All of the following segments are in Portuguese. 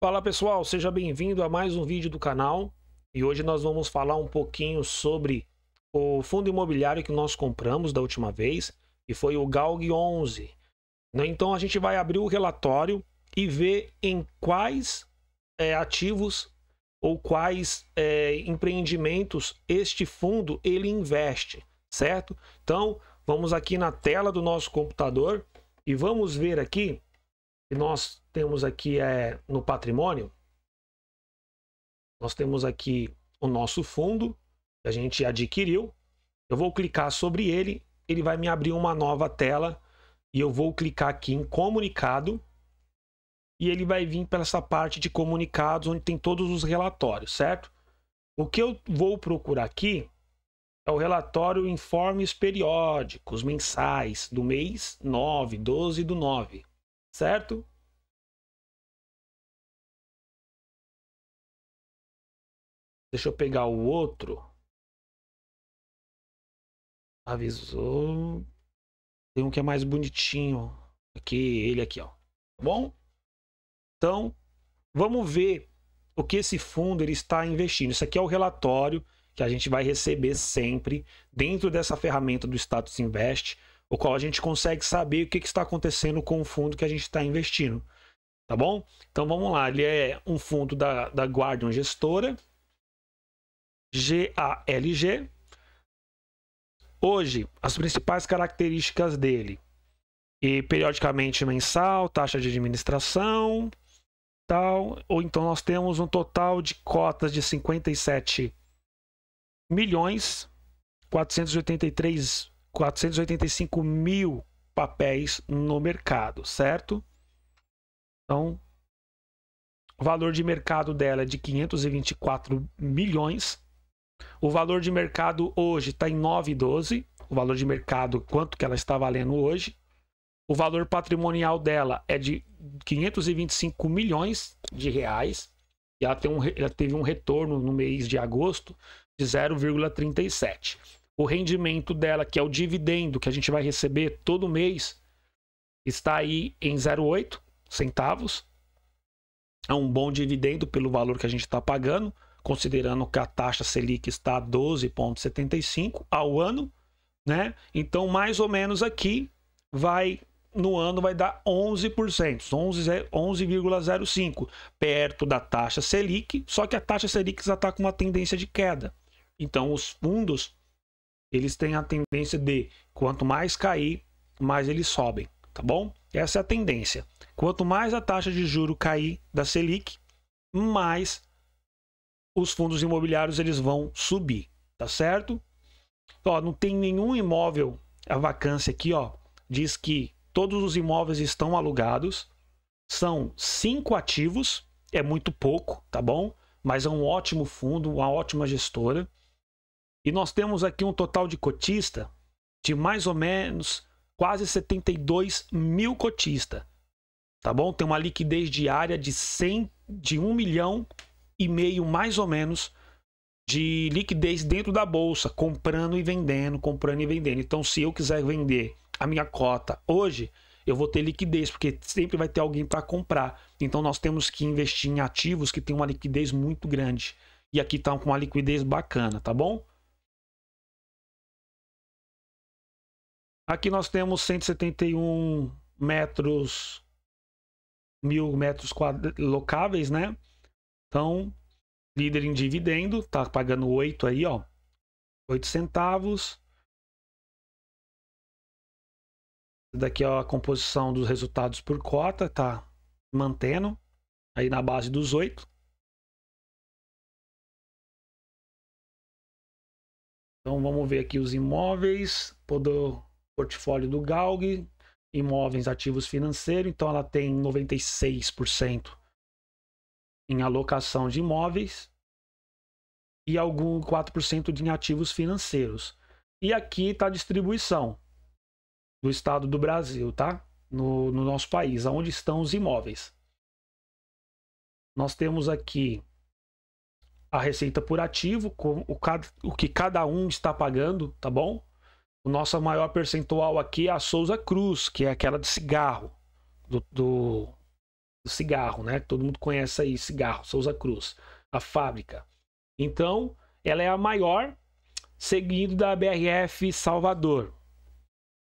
Fala pessoal, seja bem-vindo a mais um vídeo do canal e hoje nós vamos falar um pouquinho sobre o fundo imobiliário que nós compramos da última vez e foi o GALG 11. Né? Então a gente vai abrir o relatório e ver em quais é, ativos ou quais é, empreendimentos este fundo ele investe, certo? Então vamos aqui na tela do nosso computador e vamos ver aqui que nós temos aqui é no patrimônio, nós temos aqui o nosso fundo que a gente adquiriu. Eu vou clicar sobre ele, ele vai me abrir uma nova tela e eu vou clicar aqui em comunicado e ele vai vir para essa parte de comunicados onde tem todos os relatórios, certo? O que eu vou procurar aqui é o relatório informes periódicos mensais do mês 9, 12 do 9 certo? Deixa eu pegar o outro. Avisou. Tem um que é mais bonitinho. Aqui, ele aqui, ó. Tá bom? Então, vamos ver o que esse fundo ele está investindo. Isso aqui é o relatório que a gente vai receber sempre dentro dessa ferramenta do Status Invest o qual a gente consegue saber o que, que está acontecendo com o fundo que a gente está investindo. Tá bom? Então vamos lá. Ele é um fundo da, da Guardian Gestora, GALG. Hoje, as principais características dele. E periodicamente mensal, taxa de administração, tal. Ou então nós temos um total de cotas de 57 milhões 483 485 mil papéis no mercado, certo? Então, o valor de mercado dela é de 524 milhões. O valor de mercado hoje está em 9,12. O valor de mercado, quanto que ela está valendo hoje. O valor patrimonial dela é de 525 milhões de reais. E ela, um, ela teve um retorno no mês de agosto de 0,37 o rendimento dela, que é o dividendo que a gente vai receber todo mês, está aí em 0,8 centavos. É um bom dividendo pelo valor que a gente está pagando, considerando que a taxa Selic está a 12,75 ao ano, né? Então, mais ou menos aqui vai no ano vai dar 11%, 11,05, 11, perto da taxa Selic, só que a taxa Selic já está com uma tendência de queda. Então, os fundos eles têm a tendência de quanto mais cair, mais eles sobem, tá bom? Essa é a tendência. Quanto mais a taxa de juro cair da Selic, mais os fundos imobiliários eles vão subir, tá certo? Ó, não tem nenhum imóvel a vacância aqui, ó, diz que todos os imóveis estão alugados. São cinco ativos, é muito pouco, tá bom? Mas é um ótimo fundo, uma ótima gestora. E nós temos aqui um total de cotista de mais ou menos quase 72 mil cotistas. Tá bom? Tem uma liquidez diária de 100, de 1 milhão e meio mais ou menos de liquidez dentro da bolsa, comprando e vendendo, comprando e vendendo. Então, se eu quiser vender a minha cota hoje, eu vou ter liquidez, porque sempre vai ter alguém para comprar. Então, nós temos que investir em ativos que tem uma liquidez muito grande. E aqui tá com uma liquidez bacana, tá bom? Aqui nós temos 171 metros, mil metros locáveis, né? Então, líder em dividendo, tá pagando 8 aí, ó. 8 centavos. Daqui ó, é a composição dos resultados por cota, tá mantendo aí na base dos 8. Então vamos ver aqui os imóveis, poder portfólio do Galg, imóveis, ativos financeiros, então ela tem 96% em alocação de imóveis e algum 4% em ativos financeiros. E aqui está a distribuição do estado do Brasil, tá? No, no nosso país, aonde estão os imóveis. Nós temos aqui a receita por ativo, com o, o que cada um está pagando, tá bom? O nosso maior percentual aqui é a Souza Cruz, que é aquela de cigarro. Do, do, do cigarro, né? Todo mundo conhece aí, cigarro, Souza Cruz, a fábrica. Então, ela é a maior, seguindo da BRF Salvador,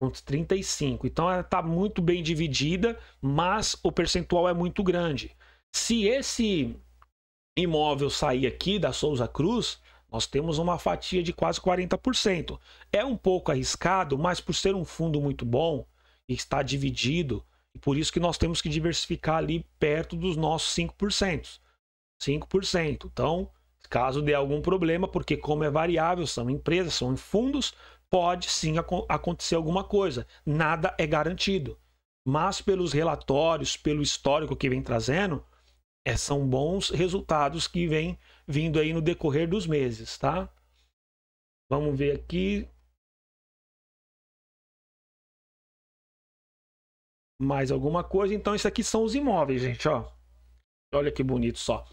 com 35. Então, ela está muito bem dividida, mas o percentual é muito grande. Se esse imóvel sair aqui da Souza Cruz, nós temos uma fatia de quase 40%. É um pouco arriscado, mas por ser um fundo muito bom e está dividido, e por isso que nós temos que diversificar ali perto dos nossos 5%. 5%. Então, caso dê algum problema, porque como é variável, são empresas, são fundos, pode sim ac acontecer alguma coisa. Nada é garantido. Mas pelos relatórios, pelo histórico que vem trazendo, é, são bons resultados que vem vindo aí no decorrer dos meses, tá? Vamos ver aqui. Mais alguma coisa. Então, isso aqui são os imóveis, gente, ó. Olha que bonito só.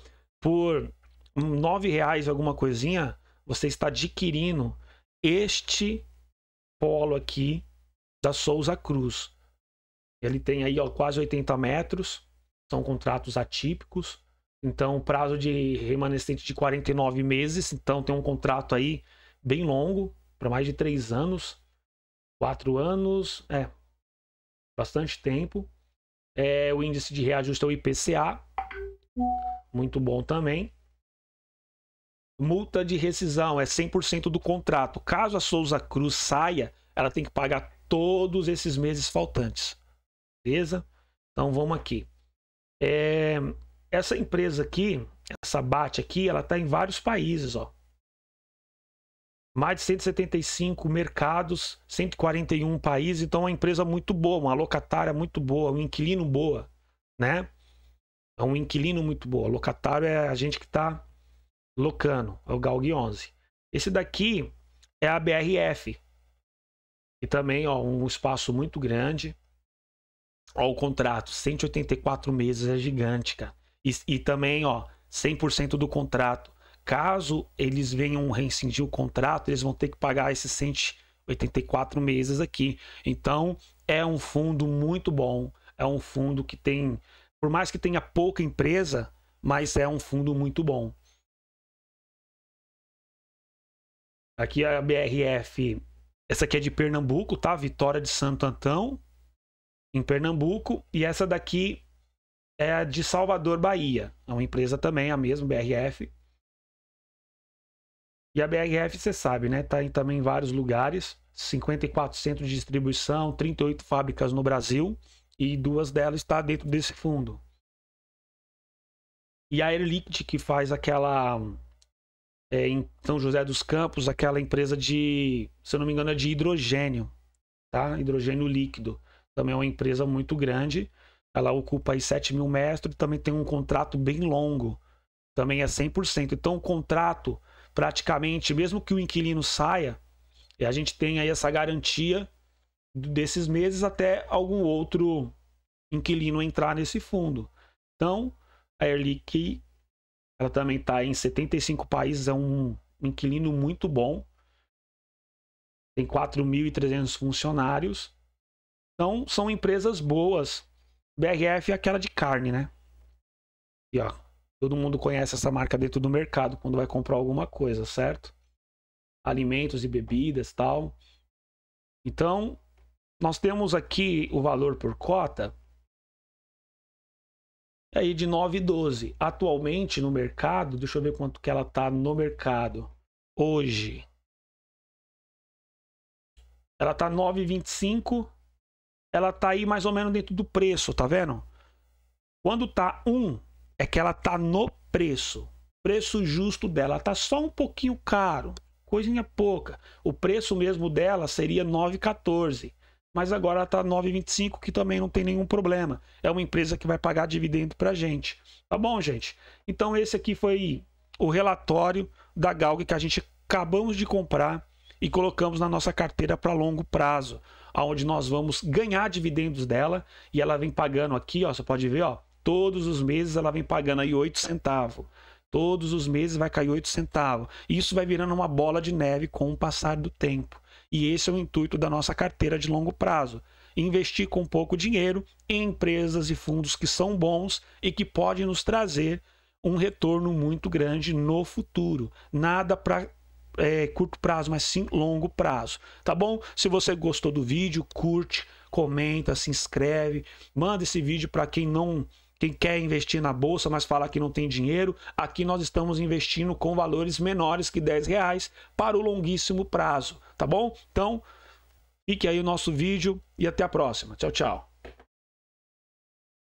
Por nove reais alguma coisinha, você está adquirindo este polo aqui da Souza Cruz. Ele tem aí ó, quase 80 metros. São contratos atípicos. Então, prazo de remanescente de 49 meses. Então, tem um contrato aí bem longo, para mais de 3 anos, 4 anos, é, bastante tempo. É, o índice de reajuste é o IPCA, muito bom também. Multa de rescisão é 100% do contrato. Caso a Souza Cruz saia, ela tem que pagar todos esses meses faltantes. Beleza? Então vamos aqui. É, essa empresa aqui, essa BAT aqui, ela está em vários países, ó. Mais de 175 mercados, 141 países, então é uma empresa muito boa, uma locatária muito boa, um inquilino boa, né? É um inquilino muito boa. Locatário é a gente que está locando, é o Galg 11. Esse daqui é a BRF. E também, ó, um espaço muito grande. Ó, o contrato, 184 meses é gigante, cara. E, e também, ó, 100% do contrato. Caso eles venham rescindir o contrato, eles vão ter que pagar esses 184 meses aqui. Então, é um fundo muito bom. É um fundo que tem, por mais que tenha pouca empresa, mas é um fundo muito bom. Aqui é a BRF. Essa aqui é de Pernambuco, tá? Vitória de Santo Antão, em Pernambuco. E essa daqui é a de Salvador, Bahia. É uma empresa também, a mesma, BRF. E a BRF, você sabe, né? Está também em vários lugares. 54 centros de distribuição, 38 fábricas no Brasil. E duas delas está dentro desse fundo. E a Air que faz aquela... É, em São José dos Campos, aquela empresa de... Se eu não me engano, é de hidrogênio. Tá? Hidrogênio líquido. Também é uma empresa muito grande ela ocupa aí 7 mil metros e também tem um contrato bem longo. Também é 100%. Então, o contrato, praticamente, mesmo que o inquilino saia, a gente tem aí essa garantia desses meses até algum outro inquilino entrar nesse fundo. Então, a Erlic, ela também está em 75 países, é um inquilino muito bom. Tem 4.300 funcionários. Então, são empresas boas BRF é aquela de carne, né? E ó, todo mundo conhece essa marca dentro do mercado quando vai comprar alguma coisa, certo? Alimentos e bebidas, tal. Então, nós temos aqui o valor por cota é aí de 9,12. Atualmente no mercado, deixa eu ver quanto que ela tá no mercado hoje. Ela tá 9,25 ela tá aí mais ou menos dentro do preço, tá vendo? Quando tá 1, é que ela tá no preço. Preço justo dela tá só um pouquinho caro, coisinha pouca. O preço mesmo dela seria 9,14, mas agora ela tá 9,25, que também não tem nenhum problema. É uma empresa que vai pagar dividendo pra gente. Tá bom, gente? Então esse aqui foi o relatório da Galg que a gente acabamos de comprar e colocamos na nossa carteira para longo prazo aonde nós vamos ganhar dividendos dela e ela vem pagando aqui, ó, você pode ver, ó, todos os meses ela vem pagando aí 8 centavos. Todos os meses vai cair 8 centavos. Isso vai virando uma bola de neve com o passar do tempo. E esse é o intuito da nossa carteira de longo prazo. Investir com pouco dinheiro em empresas e fundos que são bons e que podem nos trazer um retorno muito grande no futuro. Nada para é, curto prazo, mas sim longo prazo, tá bom? Se você gostou do vídeo, curte, comenta, se inscreve, manda esse vídeo para quem não quem quer investir na bolsa, mas fala que não tem dinheiro, aqui nós estamos investindo com valores menores que 10 reais para o longuíssimo prazo, tá bom? Então, fique aí o nosso vídeo e até a próxima. Tchau, tchau.